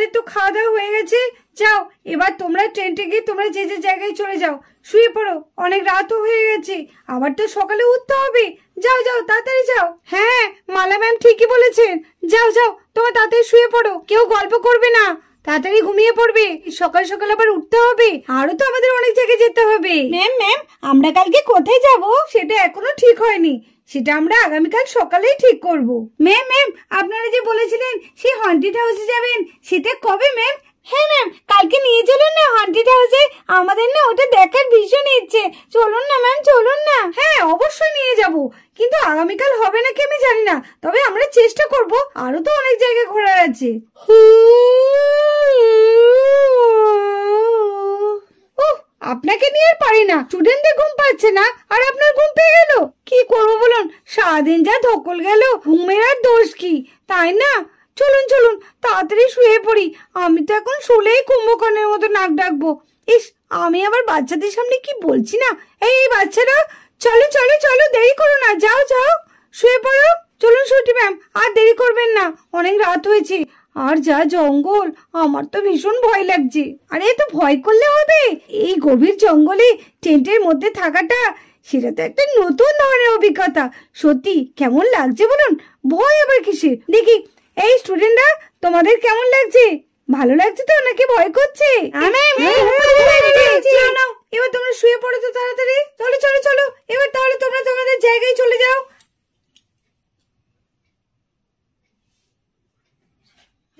তোমাদের তো খাওয়া দাওয়া হয়ে গেছে যাও এবার তোমরা ট্রেনটে গিয়ে তোমরা যে যে জায়গায় চলে যাও শুয়ে পড়ো অনেক রাতও হয়ে গেছে আবার তো সকালে উঠতে হবে যাও যাও তাড়াতাড়ি যাও হ্যাঁ মালা ম্যাম ঠিকই বলেছেন যাও যাও তোমরা তাড়াতাড়ি শুয়ে পড়ো কেউ গল্প করবে না তাড়াতাড়ি ঘুমিয়ে পড়বে সকাল সকাল আবার উঠতে হবে আরো তো আমাদের অনেক জায়গায় যেতে হবে ম্যাম ম্যাম আমরা কালকে কোথায় যাব সেটা এখনো ঠিক হয়নি সেটা আমরা আগামীকাল সকালেই ঠিক করব ম্যাম ম্যাম আপনারা যে বলেছিলেন সে হন্টেড হাউসে যাবেন সেটা কবে ম্যাম হ্যাঁ ম্যাম কালকে নিয়ে চলুন না হন্টেড হাউসে আমাদের না ওটা দেখার ভীষণ ইচ্ছে চলুন না ম্যাম চলুন না হ্যাঁ অবশ্যই নিয়ে যাব কিন্তু আগামীকাল হবে নাকি আমি জানি না তবে আমরা চেষ্টা করব আরো তো অনেক জায়গায় ঘোরার আছে হু আপনাকে নিয়ে আর পারি না স্টুডেন্টদের ঘুম পাচ্ছে না আর আপনার ঘুম পেয়ে গেল কি করবো বলুন সারাদিন যা ধকল গেল ঘুমের আর দোষ কি তাই না চলুন চলুন তাড়াতাড়ি শুয়ে পড়ি আমি তো এখন শুলেই কুম্ভকর্ণের মতো নাক ডাকবো ইস আমি আবার বাচ্চাদের সামনে কি বলছি না এই বাচ্চারা চলো চলো চলো দেরি করো না যাও যাও শুয়ে পড়ো চলুন শুটি ম্যাম আর দেরি করবেন না অনেক রাত হয়েছে আর যা জঙ্গল আমার তো ভীষণ ভয় লাগছে আরে তো ভয় করলে হবে এই গভীর জঙ্গলে টেন্টের মধ্যে থাকাটা সেটা তো একটা নতুন ধরনের অভিজ্ঞতা সত্যি কেমন লাগছে বলুন ভয় আবার কিসে দেখি এই স্টুডেন্টরা তোমাদের কেমন লাগছে ভালো লাগছে তো নাকি ভয় করছে হ্যাঁ, হ্যাঁ, হ্যাঁ, এবার তোমরা শুয়ে পড়ো তো তাড়াতাড়ি চলো চলো চলো এবার তাহলে তোমরা তোমাদের জায়গায় চলে যাও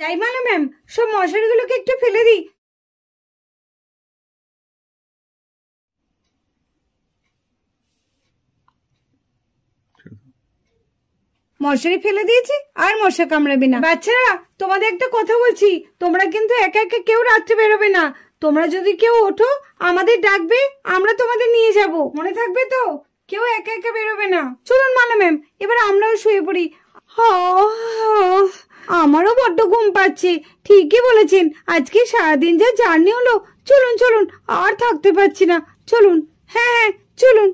যাই মানো ম্যাম সব মশারিগুলোকে একটু ফেলে দিই মশারি ফেলে দিয়েছি আর মশা কামড়াবে না বাচ্চারা তোমাদের একটা কথা বলছি তোমরা কিন্তু একা একা কেউ রাত্রে বেরোবে না তোমরা যদি কেউ ওঠো আমাদের ডাকবে আমরা তোমাদের নিয়ে যাব মনে থাকবে তো কেউ একা একা বেরোবে না চলুন মানো ম্যাম এবার আমরাও শুয়ে পড়ি হ আমারও বড্ড ঘুম পাচ্ছে ঠিকই বলেছেন আজকে সারাদিন যা জার্নি হলো চলুন চলুন আর থাকতে পারছি না চলুন হ্যাঁ হ্যাঁ চলুন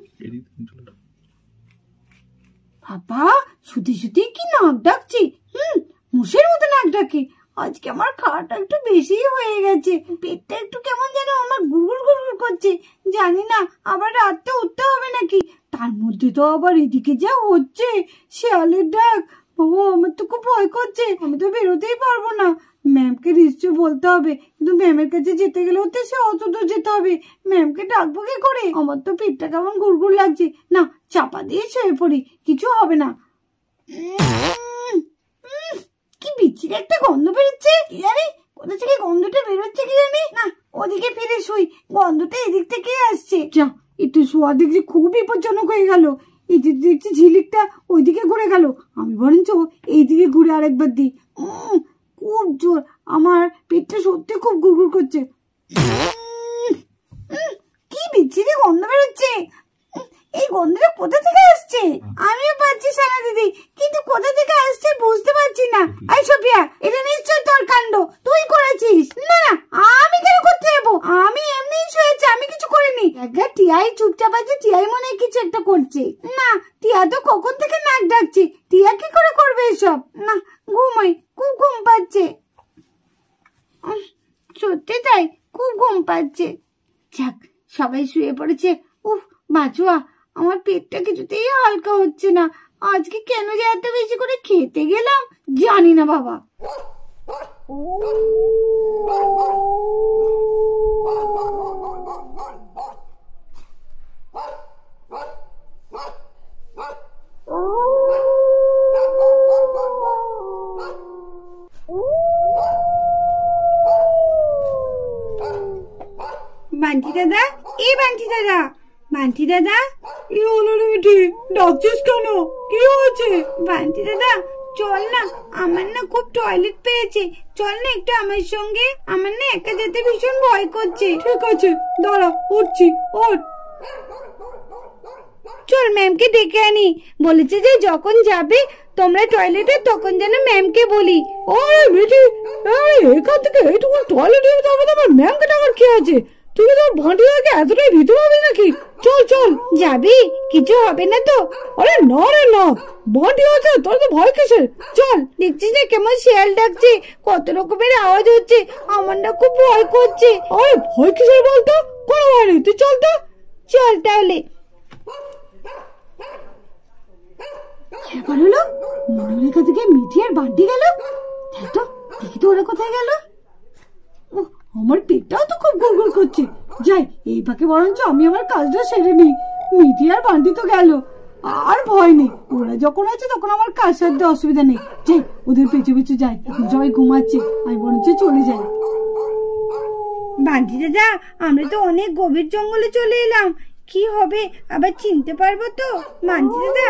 বাবা সত্যি সত্যি কি নাক ডাকছি হুম মুষের মতো নাক ডাকে আজকে আমার খাওয়াটা একটু বেশি হয়ে গেছে পেটটা একটু কেমন যেন আমার গুড়গুড় গুড়গুড় করছে জানি না আবার রাতে উঠতে হবে নাকি তার মধ্যে তো আবার এদিকে যা হচ্ছে শেয়ালের ডাক বাবা আমার তো খুব ভয় করছে আমি তো বেরোতেই পারবো না ম্যামকে নিশ্চয় বলতে হবে কিন্তু ম্যামের কাছে যেতে গেলে হতে সে অত যেতে হবে ম্যামকে ডাকবো কি করে আমার তো পেটটা কেমন গুড়গুড় লাগছে না চাপা দিয়ে শুয়ে পড়ি কিছু হবে না কি বিচ্ছিরি একটা গন্ধ বেরোচ্ছে কি জানি কোথা থেকে গন্ধটা বেরোচ্ছে কি জানি না ওদিকে ফিরে শুই গন্ধটা এদিক থেকে আসছে যা একটু শোয়া দেখছি খুব বিপজ্জনক হয়ে গেল এই যে দেখছি ঝিলিকটা ওইদিকে ঘুরে গেল আমি বরঞ্চ এইদিকে ঘুরে আরেকবার দিই খুব জোর আমার পেটটা সত্যি খুব গুড়গুড় করছে কি বিচ্ছিরি গন্ধ বেরোচ্ছে এই গন্ধটা কোথা থেকে আসছে আমিও পাচ্ছি সারা দিদি কিন্তু কোথা থেকে আসছে বুঝতে পারছি না আই সোফিয়া সবাই শুয়ে পড়েছে উফ বাঁচুয়া আমার পেটটা কিছুতেই হালকা হচ্ছে না আজকে কেন যে এত বেশি করে খেতে গেলাম জানি না বাবা বান্টি দাদা এ বান্টি দাদা বান্টি দাদা এ ওনারে মিঠি ডাকছিস কেন কি হয়েছে বান্টি দাদা চল না আমার না খুব টয়লেট পেয়েছে চল না একটু আমার সঙ্গে আমার না একা যেতে ভীষণ ভয় করছে ঠিক আছে দাঁড়া উঠছি ওঠ চল ম্যামকে ডেকে আনি বলেছে যে যখন যাবে তোমরা টয়লেটে তখন যেন ম্যামকে বলি ওরে মিঠি আরে এখান থেকে এইটুকু টয়লেটে যাবে তোমার ম্যামকে ডাকার কি আছে তুই তো ভন্টিদাকে এতটাই ভীতু হবে নাকি চল চল যাবি কিছু হবে না তো আরে না রে না ভন্টি হচ্ছে তোর তো ভয় কিসের চল দেখছিস না কেমন শিয়াল ডাকছে কত রকমের আওয়াজ হচ্ছে আমার না খুব ভয় করছে আরে ভয় কিসের বলতো কোনো ভয় নেই তুই চল তো চল তাহলে মনোরেখা থেকে মিঠি আর বান্টি গেল দেখি তো ওরা কোথায় গেল ও আমার পেটটাও তো খুব গুড় করছে যাই এই পাকে বরঞ্চ আমি আমার কাজটা সেরে নিই মিটি আর বান্ধি তো গেল আর ভয় নেই ওরা যখন আছে তখন আমার কাজ সারতে অসুবিধা নেই যে ওদের পেছু পিছু যাই এখন সবাই ঘুমাচ্ছে আমি বরঞ্চ চলে যাই বান্টি দাদা আমরা তো অনেক গভীর জঙ্গলে চলে এলাম কি হবে আবার চিনতে পারবো তো মানছি দাদা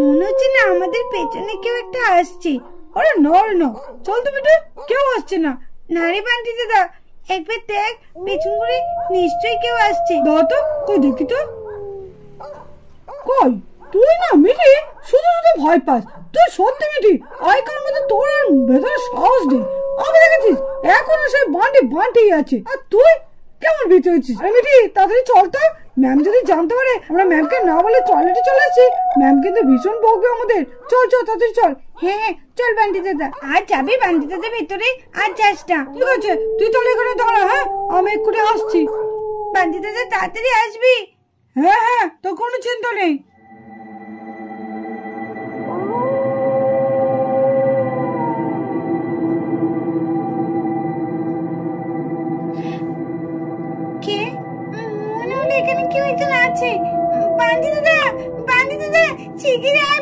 মনে হচ্ছে না আমাদের পেছনে কেউ একটা আসছে ওরা নর ন চল তো বেটা কেউ আসছে না নারী রে বান্টি দাদা একবার দেখ পেছন করে নিশ্চয়ই কেউ আসছে তো কই দেখি তো কই তুই না মিটি শুধু শুধু ভয় পাস তুই সত্যি মিটি আইকার মধ্যে তোর আর ভেতরে সাহস নেই আমি দেখেছিস এখনো সেই বান্টি বান্টি আছে আর তুই আমার বিতে হচ্ছিস আরে তাড়াতাড়ি চল তো ম্যাম যদি জানতে পারে আমরা ম্যামকে না বলে টয়লেটে চলে আসি ম্যাম কিন্তু ভীষণ বকবে আমাদের চল চল তাড়াতাড়ি চল হ্যাঁ হ্যাঁ চল বান্টি দাদা আর যাবি বান্টি দাদা ভিতরে আর যাস না ঠিক আছে তুই তাহলে এখানে দাঁড়া হ্যাঁ আমি এক্ষুনি আসছি বান্টি দাদা তাড়াতাড়ি আসবি হ্যাঁ হ্যাঁ তোর কোনো চিন্তা নেই 一个人。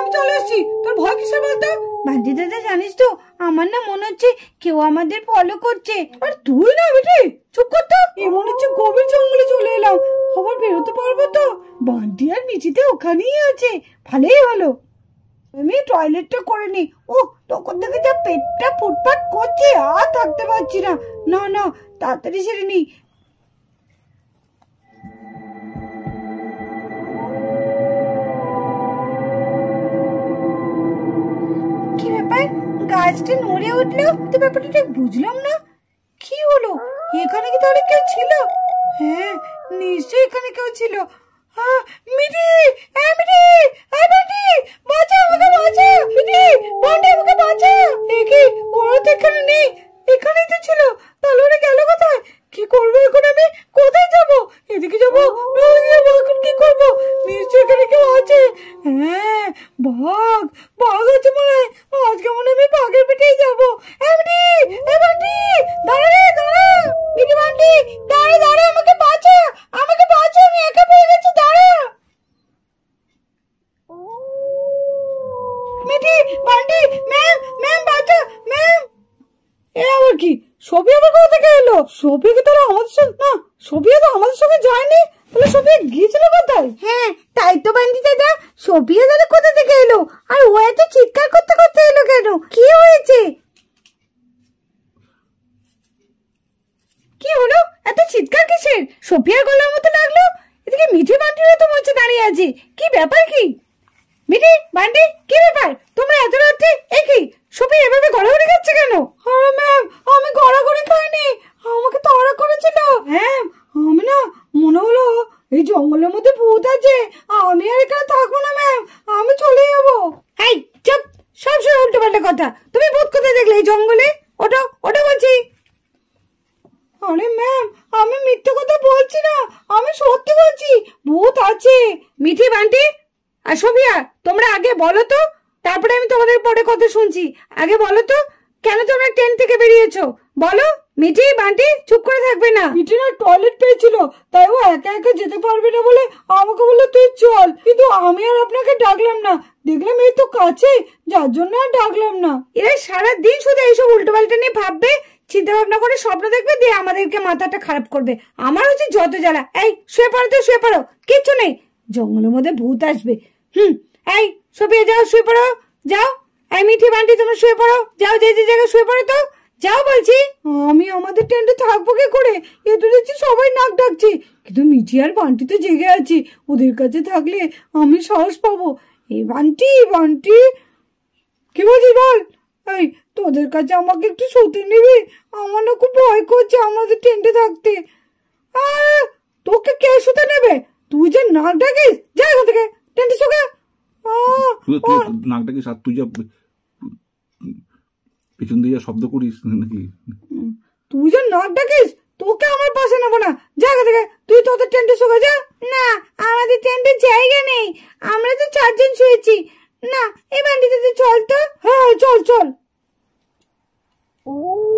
আমি চলে এসেছি তোর ভয় কিসের বলতো বান্টি দাদা জানিস তো আমার না মনে হচ্ছে কেউ আমাদের ফলো করছে আর তুই না বেটি চুপ কর তো এ মনে হচ্ছে গভীর জঙ্গলে চলে এলাম খবর বেরোতে পারবো তো বান্টি আর মিচিতে ওখানেই আছে ভালোই হলো আমি টয়লেটটা করে নি ও তখন থেকে যা পেটটা ফুটপাট করছে আর থাকতে পারছি না না না তাড়াতাড়ি ছেড়ে নি গাছটা নড়ে উঠলো তো ব্যাপারটা ঠিক বুঝলাম না কি হলো এখানে কি তাহলে কেউ ছিল হ্যাঁ নিশ্চয়ই এখানে কেউ ছিল মিটি মিটি মিটি বাঁচাও আমাকে বাঁচাও মিটি বন্ডি আমাকে বাঁচাও একে ওরা তো এখানে নেই এখানেই তো ছিল তাহলে ওরা গেল কোথায় কি করবো এখন আমি কোথায় যাব এদিকে যাবো যাবো এখন কি করবো নিশ্চয়ই এখানে কেউ আছে হ্যাঁ বাঘ বাঘ আছে আগের পিঠেই যাবো এমনি এমনি দাঁড়া রে দাঁড়া মিনি মান্ডি সোফিয়ারা আমাদের সঙ্গে না সোফিয়া তো আমাদের সঙ্গে যায়নি তাহলে সোফিয়া গিয়েছিল কোথায় হ্যাঁ তাই তো বান্দি দাদা সোফিয়া তাহলে কোথা থেকে এলো আর ও এত চিৎকার করতে করতে এলো কেন কি হয়েছে কি হলো এত চিৎকার কিসের সোফিয়ার গলার মতো লাগলো এদিকে মিঠি বান্ডিরও তো মরছে দাঁড়িয়ে আছে কি ব্যাপার কি মিঠি বান্ডি কি ব্যাপার তোমরা এত রাত্রে এ সোফিয়া এভাবে গড়াগড়ি খাচ্ছে কেন আরে ম্যাম আমি গড়াগড়ি খাইনি আমাকে তাড়া করেছিল হ্যাঁ আমি না মনে হলো এই জঙ্গলের মধ্যে ভূত আছে আমি আর এখানে থাকবো না ম্যাম আমি চলে যাবো এই চুপ সব সময় উল্টো পাল্টা কথা তুমি ভূত কোথায় দেখলে এই জঙ্গলে ওটা ওটা বলছি আরে ম্যাম আমি মিথ্যে কথা বলছি না আমি সত্যি বলছি ভূত আছে মিঠি বান্টি আর সোভিয়া তোমরা আগে বলো তো তারপরে আমি তোমাদের পরে কথা শুনছি আগে বলো তো কেন তোমরা ট্রেন থেকে বেরিয়েছো বলো মিটি বান্টি চুপ করে থাকবে না মিটি না টয়লেট পেয়েছিল তাই ও একা একা যেতে পারবে না বলে আমাকে বললো তুই চল কিন্তু আমি আর আপনাকে ডাকলাম না দেখলাম এই তো কাছে যার জন্য আর ডাকলাম না এরা সারা দিন শুধু এইসব উল্টো পাল্টা নিয়ে ভাববে চিন্তা ভাবনা করে স্বপ্ন দেখবে দিয়ে আমাদেরকে মাথাটা খারাপ করবে আমার হচ্ছে যত জ্বালা এই শুয়ে পারো তো শুয়ে পড়ো কিচ্ছু নেই জঙ্গলের মধ্যে ভূত আসবে হুম এই সবিয়ে যাও শুয়ে পড়ো যাও এই মিঠি বান্টি তোমরা শুয়ে পড়ো যাও যে যে জায়গায় শুয়ে পড়ো তো যা বলছি আমি আমাদের টেন্টে থাকবো কে করে এ তো দেখছি সবাই নাক ডাকছে কিন্তু মিঠি আর বান্টি তো জেগে আছি ওদের কাছে থাকলে আমি সাহস পাবো এই বান্টি বান্টি কি বলছি বল এই তোদের কাছে আমাকে একটু শুতে নিবি আমার না খুব ভয় করছে আমাদের টেন্টে থাকতে তোকে কে শুতে নেবে তুই যে নাক ডাকিস যাই এখান থেকে টেন্টে শুকে নাক ডাকিস আর তুই যা পিছন দিয়ে শব্দ করিস নাকি তুই যে নখ ডাকিস তোকে আমার পাশে নেবো না জায়গা থেকে তুই তোদের টেন্টে শুকা যা না আমাদের টেন্টে জায়গা নেই আমরা তো চারজন শুয়েছি না এই বান্ডিতে চল তো হ্যাঁ, হ্যাঁ চল চল ও